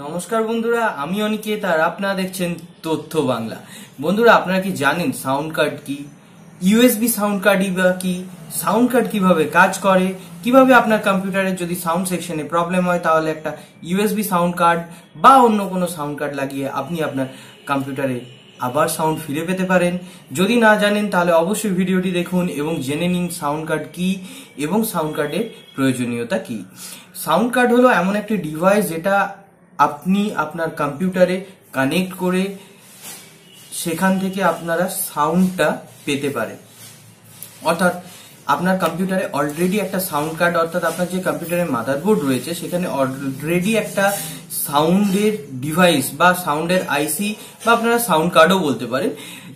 নমস্কার বন্ধুরা আমি অনিকেত আর আপনারা দেখছেন তথ্য বাংলা বন্ধুরা আপনারা কি জানেন সাউন্ড কার্ড কি ইউএসবি সাউন্ড কার্ড বা কি সাউন্ড কার্ড কিভাবে কাজ করে কিভাবে আপনার কম্পিউটারের যদি সাউন্ড সেকশনে প্রবলেম হয় তাহলে একটা ইউএসবি সাউন্ড কার্ড বা অন্য কোনো সাউন্ড কার্ড লাগিয়ে আপনি আপনার কম্পিউটারে আবার সাউন্ড ফিরে পেতে পারেন যদি না জানেন তাহলে অবশ্যই ভিডিওটি দেখুন এবং জেনে নিন সাউন্ড কার্ড কি এবং সাউন্ড কার্ডের প্রয়োজনীয়তা কি সাউন্ড কার্ড হলো এমন একটি ডিভাইস যেটা আপনি আপনার কম্পিউটারে কানেক্ট করে সেখান থেকে আপনারা সাউন্ডটা পেতে পারেন অর্থাৎ আপনার কম্পিউটারে অলরেডি একটা সাউন্ড কার্ড অর্থাৎ আপনার যে কম্পিউটারের মাদারবোর্ড রয়েছে সেখানে অলরেডি একটা সাউন্ডের ডিভাইস বা সাউন্ডের আইসি বা আপনারা সাউন্ড কার্ডও বলতে পারেন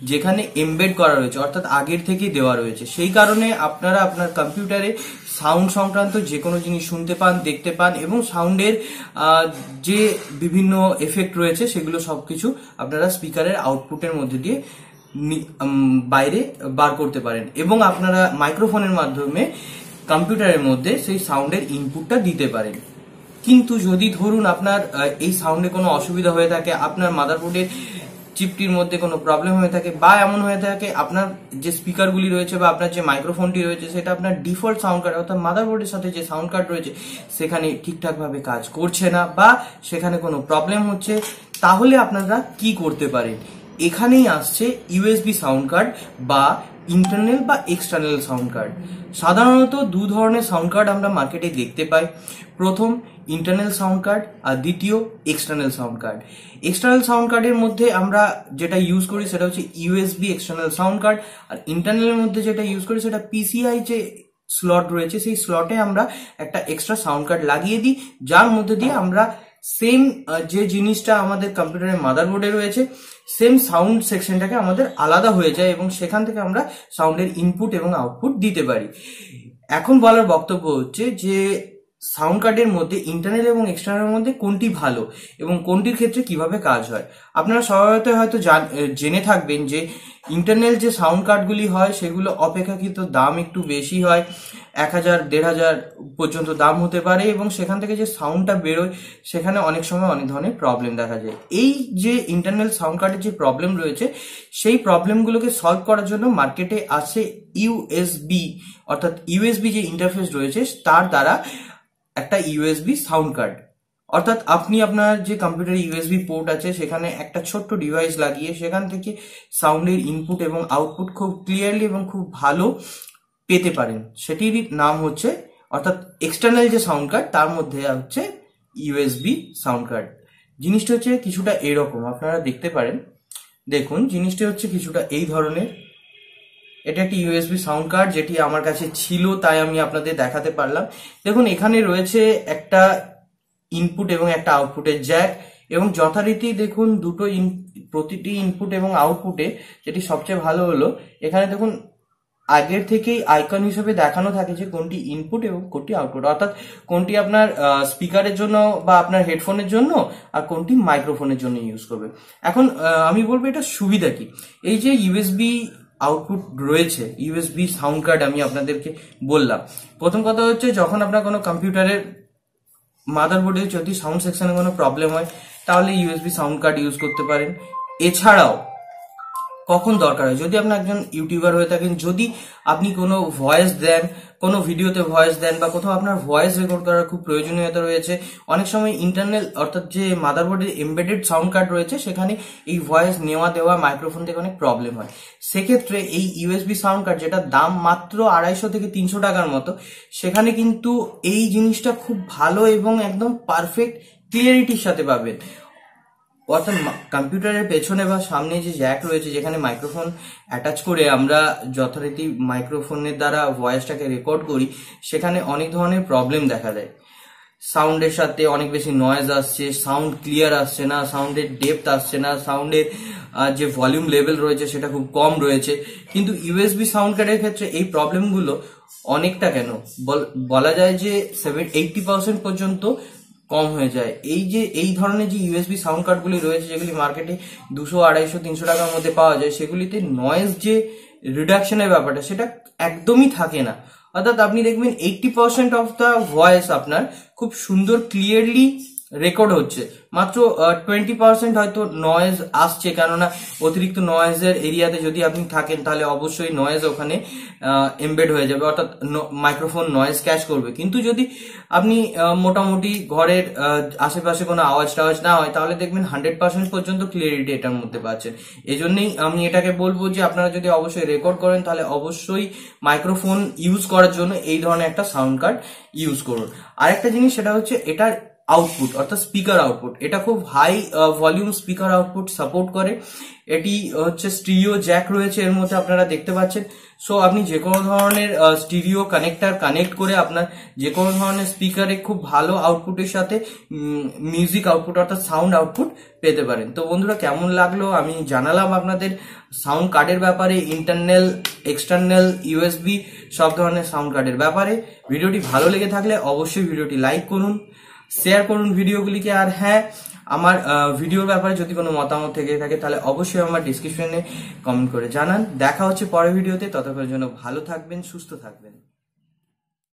যেখানে এমবেড করা রয়েছে অর্থাৎ আগের থেকেই দেওয়া রয়েছে সেই কারণে আপনারা আপনার কম্পিউটারে সাউন্ড সংক্রান্ত যে কোনো জিনিস শুনতে পান দেখতে পান এবং সাউন্ডের যে বিভিন্ন এফেক্ট রয়েছে সেগুলো সব কিছু আপনারা স্পিকারের আউটপুটের মধ্যে দিয়ে বাইরে বার করতে পারেন এবং আপনারা মাইক্রোফোনের মাধ্যমে কম্পিউটারের মধ্যে সেই সাউন্ডের ইনপুটটা দিতে পারেন কিন্তু যদি ধরুন আপনার এই সাউন্ডে কোনো অসুবিধা হয়ে থাকে আপনার মাদারবোর্ডের চিপটির মধ্যে কোনো প্রবলেম হয়ে থাকে বা এমন হয়ে থাকে আপনার যে স্পিকারগুলি রয়েছে বা আপনার যে মাইক্রোফোনটি রয়েছে সেটা আপনার ডিফল্ট সাউন্ড কার্ড অর্থাৎ মাদারবোর্ডের সাথে যে সাউন্ড কার্ড রয়েছে সেখানে ঠিকঠাকভাবে কাজ করছে না বা সেখানে কোনো প্রবলেম হচ্ছে তাহলে আপনারা কি করতে পারেন এখানেই আসছে ইউএসবি সাউন্ড কার্ড বা ইন্টারনাল বা এক্সটার্নাল সাউন্ড কার্ড সাধারণত দু ধরনের সাউন্ড কার্ড আমরা মার্কেটে দেখতে পাই প্রথম ইন্টারনাল সাউন্ড কার্ড আর দ্বিতীয় external sound card external sound কার্ডের মধ্যে আমরা যেটা ইউজ করি সেটা হচ্ছে ইউএসবি এক্সটার্নাল সাউন্ড কার্ড আর ইন্টারনালের মধ্যে যেটা ইউজ করি সেটা পিসিআই যে স্লট রয়েছে সেই স্লটে আমরা একটা এক্সট্রা সাউন্ড কার্ড লাগিয়ে দিই যার মধ্যে দিয়ে আমরা সেম যে জিনিসটা আমাদের কম্পিউটারের মাদারবোর্ডে রয়েছে সেম সাউন্ড সেকশনটাকে আমাদের আলাদা হয়ে যায় এবং সেখান থেকে আমরা সাউন্ডের ইনপুট এবং আউটপুট দিতে পারি এখন বলার বক্তব্য হচ্ছে যে সাউন্ড কার্ডের মধ্যে ইন্টারনেট এবং এক্সটার্নালের মধ্যে কোনটি ভালো এবং কোনটির ক্ষেত্রে কিভাবে কাজ হয় আপনারা সবাই হয়তো জেনে থাকবেন যে ইন্টারনাল যে সাউন্ড কার্ডগুলি হয় সেগুলো অপেক্ষাকৃত দাম একটু বেশি হয় এক হাজার দেড় হাজার পর্যন্ত দাম হতে পারে এবং সেখান থেকে যে সাউন্ডটা বেরোয় সেখানে অনেক সময় অনেক ধরনের প্রবলেম দেখা যায় এই যে ইন্টারনাল সাউন্ড কার্ডের যে প্রবলেম রয়েছে সেই প্রবলেমগুলোকে সলভ করার জন্য মার্কেটে আসে ইউএসবি অর্থাৎ ইউএসবি যে ইন্টারফেস রয়েছে তার দ্বারা একটা ইউএসবি সাউন্ড কার্ড অর্থাৎ আপনি আপনার যে কম্পিউটার ইউএসবি পোর্ট আছে সেখানে একটা ছোট্ট ডিভাইস লাগিয়ে সেখান থেকে সাউন্ডের ইনপুট এবং আউটপুট খুব ক্লিয়ারলি এবং খুব ভালো পেতে পারেন সেটির নাম হচ্ছে অর্থাৎ এক্সটার্নাল যে সাউন্ড কার্ড তার মধ্যে হচ্ছে ইউএসবি সাউন্ড কার্ড জিনিসটা হচ্ছে কিছুটা এরকম আপনারা দেখতে পারেন দেখুন জিনিসটা হচ্ছে কিছুটা এই ধরনের এটা একটি ইউএসবি সাউন্ড কার্ড যেটি আমার কাছে ছিল তাই আমি আপনাদের দেখাতে পারলাম দেখুন এখানে রয়েছে একটা ইনপুট এবং একটা আউটপুটের জ্যাক এবং যথারীতি দেখুন দুটো প্রতিটি ইনপুট এবং আউটপুটে যেটি সবচেয়ে ভালো হলো এখানে দেখুন আগের থেকেই আইকন হিসেবে দেখানো থাকে যে কোনটি ইনপুট এবং কোনটি আউটপুট অর্থাৎ কোনটি আপনার স্পিকারের জন্য বা আপনার হেডফোনের জন্য আর কোনটি মাইক্রোফোনের জন্য ইউজ করবে এখন আমি বলবো এটা সুবিধা কি এই যে ইউএসবি আউটপুট রয়েছে ইউএসবি সাউন্ড কার্ড আমি আপনাদেরকে বললাম প্রথম কথা হচ্ছে যখন আপনার কোনো কম্পিউটারের মাদারবোর্ডে যদি সাউন্ড সেকশনে কোনো প্রবলেম হয় তাহলে ইউএসবি সাউন্ড কার্ড ইউজ করতে পারেন এছাড়াও কখন দরকার হয় যদি আপনি একজন ইউটিউবার হয়ে থাকেন যদি আপনি কোনো ভয়েস দেন কোনো ভিডিওতে ভয়েস দেন বা কোথাও আপনার ভয়েস রেকর্ড করার খুব প্রয়োজনীয়তা রয়েছে অনেক সময় ইন্টারনাল অর্থাৎ যে মাদারবোর্ডের এমবেডেড সাউন্ড কার্ড রয়েছে সেখানে এই ভয়েস নেওয়া দেওয়া মাইক্রোফোন থেকে অনেক প্রবলেম হয় সেক্ষেত্রে এই ইউএসবি সাউন্ড কার্ড যেটা দাম মাত্র আড়াইশো থেকে তিনশো টাকার মতো সেখানে কিন্তু এই জিনিসটা খুব ভালো এবং একদম পারফেক্ট ক্লিয়ারিটির সাথে পাবেন অর্থাৎ কম্পিউটারের পেছনে বা সামনে যে জ্যাক রয়েছে যেখানে মাইক্রোফোন অ্যাটাচ করে আমরা যথারীতি মাইক্রোফোনের দ্বারা ভয়েসটাকে রেকর্ড করি সেখানে অনেক ধরনের প্রবলেম দেখা দেয় সাউন্ডের সাথে অনেক বেশি নয়েজ আসছে সাউন্ড ক্লিয়ার আসছে না সাউন্ডের ডেপথ আসছে না সাউন্ডের যে ভলিউম লেভেল রয়েছে সেটা খুব কম রয়েছে কিন্তু ইউএসবি সাউন্ড কার্ডের ক্ষেত্রে এই প্রবলেমগুলো অনেকটা কেন বলা যায় যে সেভেন এইটটি পার্সেন্ট পর্যন্ত কম হয়ে যায় এই যে এই ধরনের যে ইউএসবি সাউন্ড কার্ডগুলি রয়েছে যেগুলি মার্কেটে দুশো আড়াইশো তিনশো টাকার মধ্যে পাওয়া যায় সেগুলিতে নয়েজ যে রিডাকশনের ব্যাপারটা সেটা একদমই থাকে না অর্থাৎ আপনি দেখবেন eighty percent of the voice আপনার খুব সুন্দর ক্লিয়ারলি রেকর্ড হচ্ছে মাত্র টোয়েন্টি পার্সেন্ট হয়তো নয়েজ আসছে কেননা অতিরিক্ত নয়েজের এরিয়াতে যদি আপনি থাকেন তাহলে অবশ্যই নয়েজ ওখানে এমবেড হয়ে যাবে অর্থাৎ মাইক্রোফোন নয়েজ ক্যাশ করবে কিন্তু যদি আপনি মোটামুটি ঘরের আশেপাশে কোনো আওয়াজ টাওয়াজ না হয় তাহলে দেখবেন হান্ড্রেড পার্সেন্ট পর্যন্ত ক্লিয়ারিটি এটার মধ্যে পাচ্ছেন এজন্যই আমি এটাকে বলবো যে আপনারা যদি অবশ্যই রেকর্ড করেন তাহলে অবশ্যই মাইক্রোফোন ইউজ করার জন্য এই ধরনের একটা সাউন্ড কার্ড ইউজ করুন আরেকটা জিনিস সেটা হচ্ছে এটার আউটপুট অর্থাৎ স্পিকার আউটপুট এটা খুব high volume speaker output support করে এটি হচ্ছে স্টিরিও জ্যাক রয়েছে এর মধ্যে আপনারা দেখতে পাচ্ছেন সো আপনি যে কোনো ধরনের স্টিরিও কানেক্টার কানেক্ট করে আপনার যে কোনো ধরনের স্পিকারে খুব ভালো আউটপুটের সাথে মিউজিক আউটপুট অর্থাৎ সাউন্ড আউটপুট পেতে পারেন তো বন্ধুরা কেমন লাগলো আমি জানালাম আপনাদের সাউন্ড কার্ডের ব্যাপারে ইন্টারনাল এক্সটার্নাল ইউএসবি সব ধরনের সাউন্ড কার্ডের ব্যাপারে ভিডিওটি ভালো লেগে থাকলে অবশ্যই ভিডিওটি লাইক করুন শেয়ার করুন ভিডিওগুলিকে আর হ্যাঁ আমার ভিডিওর ব্যাপারে যদি কোনো মতামত থেকে থাকে তাহলে অবশ্যই আমার ডিসক্রিপশনে কমেন্ট করে জানান দেখা হচ্ছে পরের ভিডিওতে ততক্ষণের জন্য ভালো থাকবেন সুস্থ থাকবেন